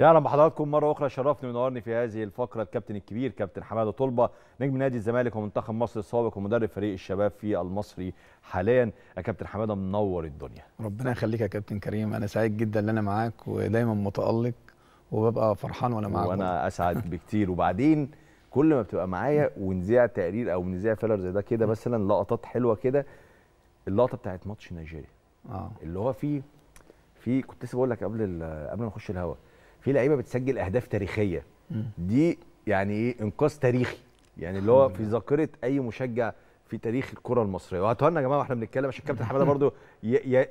يا اهلا بحضراتكم مره اخرى شرفني ونورني في هذه الفقره الكابتن الكبير كابتن حماده طلبه نجم نادي الزمالك ومنتخب مصر السابق ومدرب فريق الشباب في المصري حاليا يا كابتن حماده منور الدنيا ربنا يخليك يا كابتن كريم انا سعيد جدا ان انا معاك ودايما متالق وببقى فرحان وانا معاك وانا اسعد بكتير وبعدين كل ما بتبقى معايا ونذيع تقرير او نذيع فيلر زي ده كده مثلا لقطات حلوه كده اللقطه بتاعت ماتش نيجيريا آه. اللي هو فيه في كنت لسه بقول لك قبل قبل ما نخش الهوا في لعيبه بتسجل اهداف تاريخيه دي يعني ايه انقاذ تاريخي يعني اللي هو في ذاكره اي مشجع في تاريخ الكره المصريه وهتهنى يا جماعه واحنا بنتكلم عشان الكابتن حماده برضو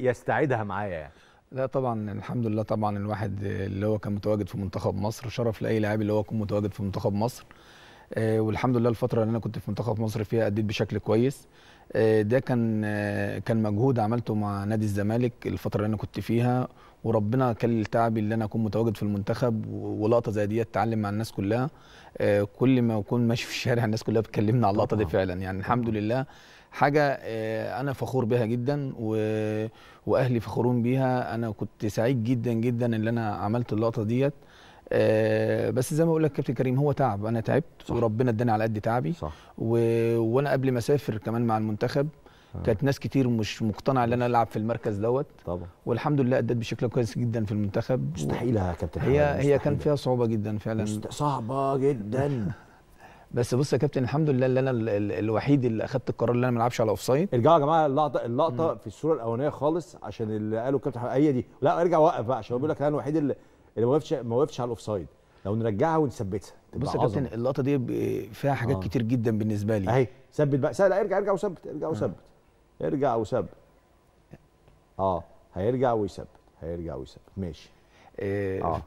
يستعيدها معايا يعني لا طبعا الحمد لله طبعا الواحد اللي هو كان متواجد في منتخب مصر شرف لاي لاعب اللي هو يكون متواجد في منتخب مصر آه، والحمد لله الفتره اللي انا كنت في منتخب مصر فيها اديت بشكل كويس آه، ده كان آه، كان مجهود عملته مع نادي الزمالك الفتره اللي انا كنت فيها وربنا كل تعبي اللي انا اكون متواجد في المنتخب ولقطه زي دي اتعلم مع الناس كلها كل ما اكون ماشي في الشارع الناس كلها بتكلمني على اللقطه دي فعلا يعني الحمد لله حاجه انا فخور بها جدا و... واهلي فخورون بيها انا كنت سعيد جدا جدا ان انا عملت اللقطه ديت آه، بس زي ما بقول لك كابتن كريم هو تعب انا تعبت صح. وربنا اداني على قد تعبي صح. و... وانا قبل ما اسافر كمان مع المنتخب آه. كانت ناس كتير مش مقتنعه ان انا العب في المركز دوت طبعا والحمد لله ادت بشكل كويس جدا في المنتخب مستحيله يا كابتن هي مستحيلة. هي كان فيها صعوبه جدا فعلا مست... صعبه جدا بس بص يا كابتن الحمد لله اللي انا ال... ال... الوحيد اللي اخدت القرار اللي انا ما العبش على اوفسايد ارجعوا يا جماعه اللقطه اللقطه م. في الصوره الاولانيه خالص عشان اللي قاله الكابتن هي دي لا ارجع وقف بقى عشان بيقول لك انا الوحيد اللي اللي ما وقفش ما وقفش على الاوفسايد لو نرجعها ونثبتها بص يا كابتن اللقطه دي فيها حاجات آه. كتير جدا بالنسبه لي اهي ثبت بقى سهل ارجع ارجع وثبت ارجع آه. وثبت آه. ارجع وثبت اه هيرجع ويثبت هيرجع ويثبت ماشي آه. آه.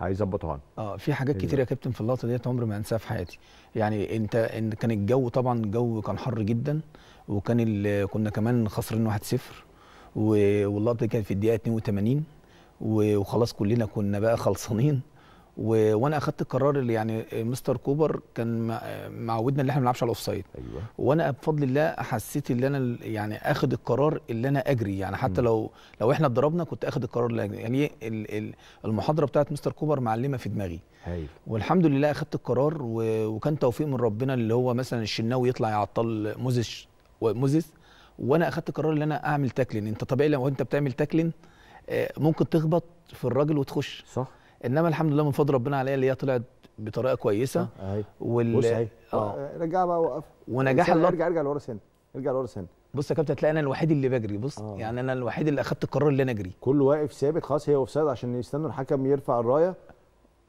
هيظبطها اه في حاجات كتير إيه. يا كابتن في اللقطه ديت عمري ما انساها في حياتي يعني انت ان كان الجو طبعا الجو كان حر جدا وكان كنا كمان خسرين 1-0 واللقطه دي كانت في الدقيقه 82 وخلاص كلنا كنا بقى خلصانين و... وانا اخدت القرار اللي يعني مستر كوبر كان معودنا ان احنا ما نلعبش على الاوفسايد أيوة. وانا بفضل الله حسيت ان انا يعني اخد القرار اللي انا اجري يعني حتى م. لو لو احنا اتضربنا كنت اخد القرار اللي اجري يعني ال... المحاضره بتاعت مستر كوبر معلمه في دماغي أيوة. والحمد لله اخدت القرار و... وكان توفيق من ربنا اللي هو مثلا الشناوي يطلع يعطل موزش موزيس وانا اخدت قرار ان انا اعمل تاكلين انت طبيعي لو انت بتعمل تاكلين آه، ممكن تخبط في الراجل وتخش صح انما الحمد لله من فضل ربنا عليا اللي هي طلعت بطريقه كويسه اهي وال اه, آه، رجع بقى وقف ونجاح الله ارجع ارجع لورا سن ارجع لورا سن بص يا كابتن هتلاقي انا الوحيد اللي بجري بص آه. يعني انا الوحيد اللي اخدت القرار اللي انا اجري كله واقف ثابت خلاص هي اوفسايد عشان يستنوا الحكم يرفع الرايه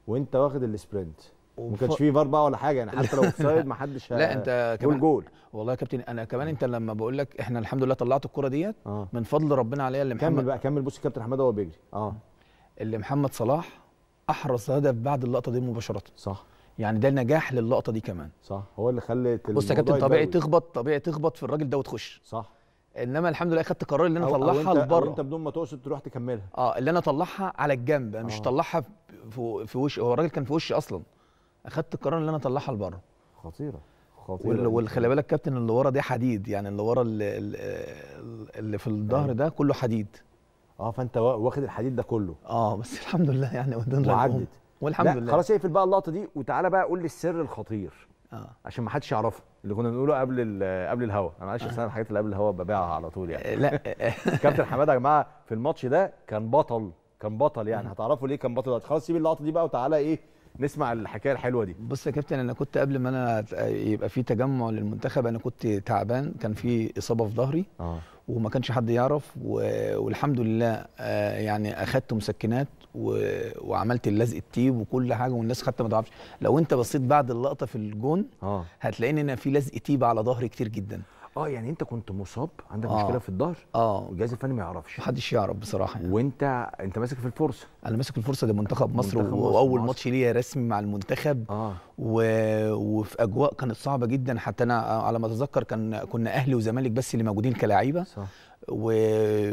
وانت واخد السبرنت وما كانش فيه فار بقى ولا حاجه يعني حتى لو اوفسايد ما حدش لا انت كمان جول والله يا كابتن انا كمان انت لما بقول لك احنا الحمد لله طلعت الكره ديت آه. من فضل ربنا عليا اللي محمد كمل بقى كمل بص كابتن حماده وهو بيجري اه اللي محمد صلاح احرز هدف بعد اللقطه دي مباشره صح يعني ده نجاح للقطه دي كمان صح هو اللي خلت بص يا كابتن طبيعي تخبط طبيعي تخبط في الراجل ده وتخش صح انما الحمد لله خدت قرار اللي انا اطلعها لبره انت بدون ما تقصد تروح تكملها اه اللي انا اطلعها على الجنب انا يعني مش آه. اطلعها في وش هو الراجل كان في وشي اصلا اخدت القرار ان انا اطلعها لبره خطيره خطيره وخلي بالك كابتن اللي ورا ده حديد يعني اللي ورا اللي, اللي في الظهر أيوه. ده كله حديد اه فانت واخد الحديد ده كله اه بس الحمد لله يعني ودنا وعدت والحمد لا لله خلاص اقفل بقى اللقطه دي وتعالى بقى قول لي السر الخطير آه. عشان ما حدش يعرفه اللي كنا بنقوله قبل قبل الهوا انا معلش آه. الحاجات اللي قبل الهوا ببيعها على طول يعني لا كابتن حماده يا جماعه في الماتش ده كان بطل كان بطل يعني هتعرفوا ليه كان بطل خلاص سيب اللقطه دي بقى وتعالى ايه نسمع الحكايه الحلوه دي بص يا كابتن انا كنت قبل ما انا يبقى في تجمع للمنتخب انا كنت تعبان كان في اصابه في ظهري آه. وما كانش حد يعرف و... والحمد لله آه يعني اخذت مسكنات و... وعملت اللزق التيب وكل حاجه والناس حتى ما تعرفش لو انت بصيت بعد اللقطه في الجون آه. هتلاقي ان في لزق تيب على ظهري كتير جدا اه يعني انت كنت مصاب عندك آه. مشكله في الظهر اه الجهاز الفني ما يعرفش محدش يعرف بصراحه يعني. وانت انت ماسك في الفرصه انا ماسك في الفرصه لمنتخب مصر, واول ماتش ليا رسمي مع المنتخب آه. و... وفي اجواء كانت صعبه جدا حتى انا على ما اتذكر كان كنا اهلي وزمالك بس اللي موجودين كلاعيبه صح و...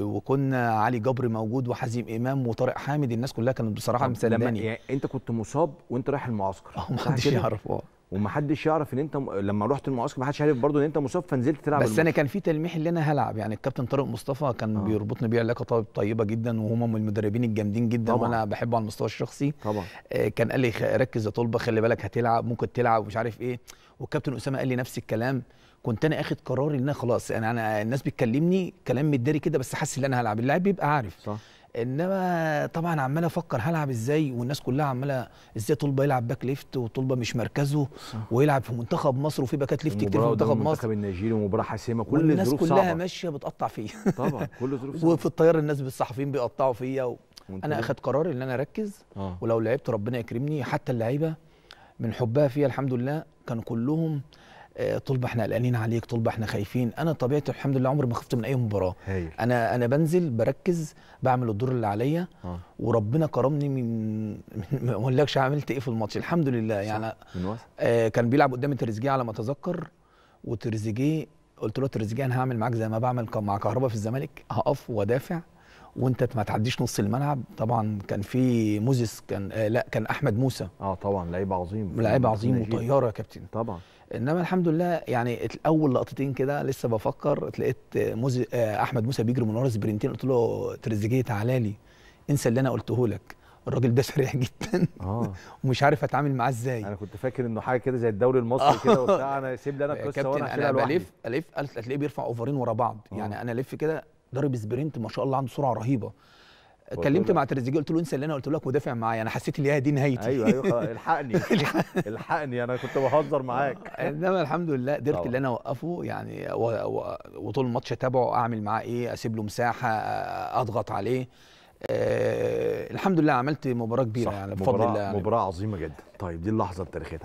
وكنا علي جبر موجود وحزيم امام وطارق حامد الناس كلها كانت بصراحه مسلماني يعني انت كنت مصاب وانت رايح المعسكر اه محدش يعرف اه ومحدش يعرف ان انت لما رحت المعسكر محدش عارف برضه ان انت مصاب فنزلت تلعب بس المصر. انا كان في تلميح اللي انا هلعب يعني الكابتن طارق مصطفى كان آه. بيربطني بيه علاقه طيبه جدا وهما من المدربين الجامدين جدا طبعًا. وانا بحبه على المستوى الشخصي طبعا آه كان قال لي ركز يا طلبه خلي بالك هتلعب ممكن تلعب ومش عارف ايه والكابتن اسامه قال لي نفس الكلام كنت انا اخد قرار ان انا خلاص يعني أنا الناس بتكلمني كلام متداري كده بس حاسس ان انا هلعب اللاعب بيبقى عارف صح انما طبعا عمال افكر هلعب ازاي والناس كلها عماله ازاي طلبه يلعب باك ليفت وطلبه مش مركزه ويلعب في منتخب مصر وفي باكات ليفت كتير في منتخب مصر منتخب النيجيري ومباراه حاسمه كل الظروف صعبه الناس كلها ماشيه بتقطع فيا طبعا كل الظروف صعبه وفي الطياره الناس بالصحفيين بيقطعوا فيا و... انا اخدت قرار ان انا اركز آه. ولو لعبت ربنا يكرمني حتى اللعيبه من حبها فيا الحمد لله كانوا كلهم طلبه آه، احنا قلقانين عليك طلبه احنا خايفين انا طبيعتي الحمد لله عمري ما خفت من اي مباراه انا انا بنزل بركز بعمل الدور اللي عليا آه. وربنا كرمني من ما اقولكش عملت ايه في الماتش الحمد لله يعني من آه كان بيلعب قدام تريزيجيه على ما اتذكر وتريزيجيه قلت له تريزيجيه انا هعمل معاك زي ما بعمل مع كهربا في الزمالك هقف وادافع وانت ما تعديش نص الملعب طبعا كان في موزيس كان آه لا كان احمد موسى اه طبعا لعيب عظيم لعيب عظيم وطياره يا كابتن طبعا انما الحمد لله يعني اول لقطتين كده لسه بفكر لقيت موز آه احمد موسى بيجري من ورا سبرنتين قلت له تريزيجيه تعالى لي انسى اللي انا قلته لك الراجل ده سريع جدا اه ومش عارف اتعامل معاه ازاي انا كنت فاكر انه حاجه كده زي الدوري المصري كده وبتاع انا سيب لي انا القصه وانا كابتن انا بلف الف هتلاقيه بيرفع اوفرين ورا بعض يعني آه. انا الف كده ضارب سبرنت ما شاء الله عنده سرعه رهيبه كلمت مع تريزيجيه قلت له انسى اللي انا قلت لك ودافع معايا انا حسيت ان هي دي نهايتي ايوه ايوه الحقني الحقني انا كنت بهزر معاك انما الحمد لله قدرت اللي انا اوقفه يعني وطول الماتش اتابعه اعمل معاه ايه اسيب له مساحه اضغط عليه أه الحمد لله عملت مباراه كبيره صح. يعني بفضل الله يعني. مباراه عظيمه جدا طيب دي اللحظه التاريخيه